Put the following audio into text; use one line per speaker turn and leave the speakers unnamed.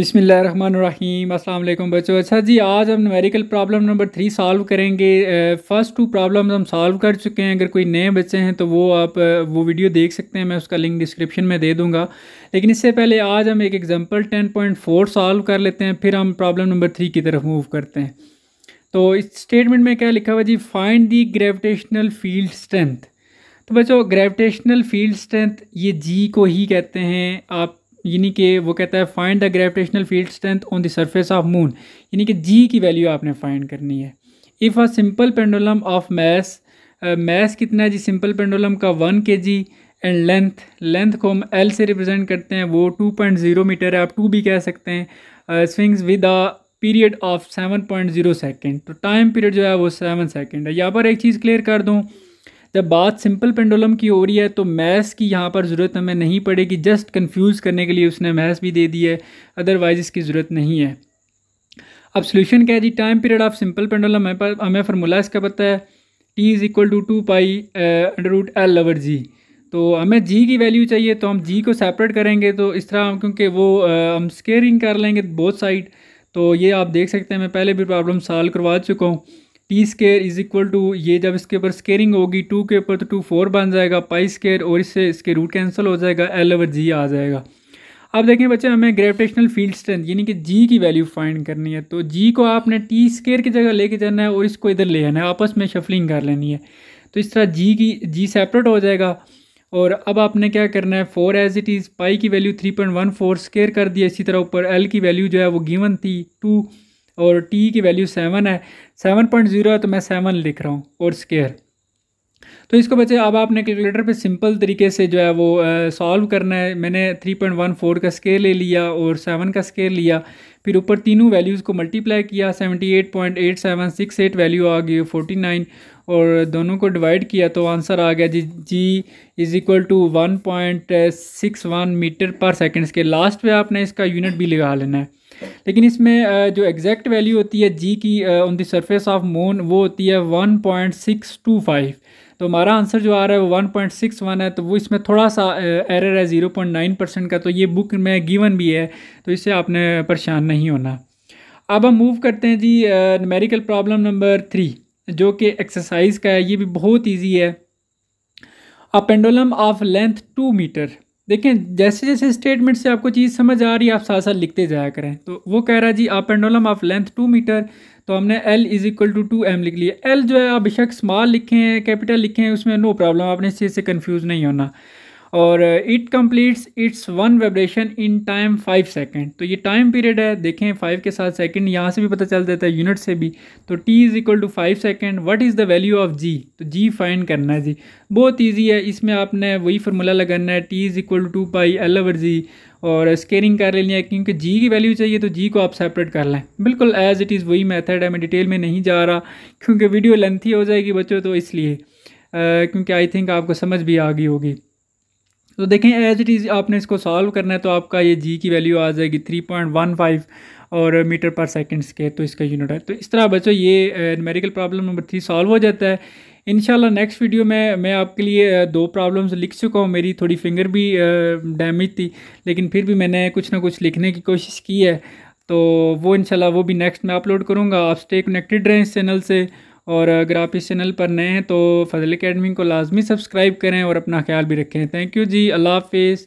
अस्सलाम वालेकुम बच्चों अच्छा जी आज हम numerical problem number three solve करेंगे फ़र्स्ट टू प्रॉब्लम्स हम सॉल्व कर चुके हैं अगर कोई नए बच्चे हैं तो वो आप वो वीडियो देख सकते हैं मैं उसका लिंक डिस्क्रिप्शन में दे दूंगा लेकिन इससे पहले आज हम एक पॉइंट फोर सॉल्व कर लेते हैं फिर हम प्रॉब्लम नंबर थ्री की तरफ मूव करते हैं तो इस स्टेटमेंट में क्या लिखा हुआ जी find the gravitational field strength तो बच्चों ग्रेविटेशनल फील्ड स्ट्रेंथ ये जी को ही कहते हैं आप यानी कि वो कहता है find the gravitational field strength on the surface of moon यानी कि जी की वैल्यू आपने फाइंड करनी है if a simple pendulum of mass mass कितना है जी सिंपल पेंडुलम का one K G and length length को हम एल से रिप्रेजेंट करते हैं वो टू पॉइंट ज़ीरो मीटर है आप टू भी कह सकते हैं swings with a period of seven point zero second तो टाइम पीरियड जो है वो सेवन सेकेंड है यहाँ पर एक चीज़ क्लियर कर दूँ जब बात सिंपल पेंडुलम की हो रही है तो मैथ्स की यहाँ पर ज़रूरत हमें नहीं पड़ेगी जस्ट कन्फ्यूज़ करने के लिए उसने मैथ्स भी दे दी है अदरवाइज़ इसकी ज़रूरत नहीं है अब सोल्यूशन क्या है जी time period of simple pendulum हमें पर हमें फार्मूला इसका पता है T is equal to two pi under root L over g तो हमें जी की वैल्यू चाहिए तो हम जी को सेपरेट करेंगे तो इस तरह क्योंकि वो uh, हम स्केयरिंग कर लेंगे बोथ साइड तो ये आप देख सकते हैं मैं पहले भी प्रॉब्लम सॉल्व करवा चुका हूँ T square is equal to ये जब इसके ऊपर स्केयरिंग होगी टू के ऊपर तो टू फोर बन जाएगा पाई स्केयर और इससे इसके रूट कैंसिल हो जाएगा एल ओवर जी आ जाएगा अब देखें बच्चे हमें ग्रेविटेशनल फील्ड स्ट्रेंथ यानी कि जी की वैल्यू फाइंड करनी है तो जी को आपने टी स्केयर की जगह लेके जाना है और इसको इधर ले आना है आपस में शफलिंग कर लेनी है तो इस तरह जी की जी सेपरेट हो जाएगा और अब आपने क्या करना है for as it is pi की value three point one four square कर दिया इसी तरह ऊपर एल की वैल्यू जो है वो गिवन थी टू और टी की वैल्यू सेवन है सेवन पॉइंट ज़ीरो है तो मैं सेवन लिख रहा हूँ और स्केयर तो इसको बच्चे अब आपने कैलकुलेटर पे सिंपल तरीके से जो है वो सॉल्व करना है मैंने थ्री पॉइंट वन फोर का स्केयर ले लिया और सेवन का स्केयर लिया फिर ऊपर तीनों वैल्यूज़ को मल्टीप्लाई किया seventy eight eight point seven six eight value आ गई फोर्टी नाइन और दोनों को डिवाइड किया तो आंसर आ गया जी g is equal to one point six one metre per second के लास्ट पे आपने इसका यूनिट भी लगा लेना है लेकिन इसमें जो एग्जैक्ट वैल्यू होती है जी की on the surface of moon वो होती है one point six two five तो हमारा आंसर जो आ रहा है वो वन पॉइंट सिक्स वन है तो वो इसमें थोड़ा सा एरर है ज़ीरो पॉइंट नाइन परसेंट का तो ये बुक में गिवन भी है तो इससे आपने परेशान नहीं होना अब हम मूव करते हैं जी नमेरिकल प्रॉब्लम नंबर थ्री जो कि एक्सरसाइज का है ये भी बहुत ईजी है a pendulum of length two metre देखें जैसे जैसे स्टेटमेंट से आपको चीज़ समझ आ रही है आप साथ साथ लिखते जाया करें तो वो कह रहा है जी आप pendulum of length two metre तो हमने L is equal to two m लिख लिया एल जो है आप बेशक स्मॉल लिखे हैं कैपिटल लिखे हैं उसमें नो प्रॉब्लम आपने इस चीज़ से कन्फ्यूज़ नहीं होना और it completes its one vibration in time five second तो ये टाइम पीरियड है देखें फाइव के साथ सेकेंड यहाँ से भी पता चल जाता है यूनिट से भी तो T is equal to five second what is the value of g तो जी फाइंड करना है जी बहुत ईजी है इसमें आपने वही फार्मूला लगाना है T is equal to pi L over g और स्केरिंग कर लेनी है क्योंकि जी की वैल्यू चाहिए तो जी को आप सेपरेट कर लें बिल्कुल एज इट इज़ वही मेथड है मैं डिटेल में नहीं जा रहा क्योंकि वीडियो लेंथी हो जाएगी बच्चों तो इसलिए uh, क्योंकि आई थिंक आपको समझ भी आ गई होगी तो देखें एज इट इज़ आपने इसको सॉल्व करना है तो आपका ये जी की वैल्यू आ जाएगी थ्री पॉइंट वन फाइव और मीटर पर सेकेंड के तो इसका यूनिट है तो इस तरह बच्चों ये numerical problem number three solve हो जाता है इनशाला नेक्स्ट वीडियो में मैं आपके लिए uh, दो प्रॉब्लम्स लिख चुका हूँ मेरी थोड़ी फिंगर भी डैमेज uh, थी लेकिन फिर भी मैंने कुछ ना कुछ लिखने की कोशिश की है तो वो इनशाला वो भी नेक्स्ट मैं अपलोड करूँगा आप स्टे कनेक्टेड रहें इस चैनल से और अगर आप इस चैनल पर नए हैं तो फजल अकेडमी को लाजमी सब्सक्राइब करें और अपना ख्याल भी रखें थैंक यू जी अल्लाह हाफिज़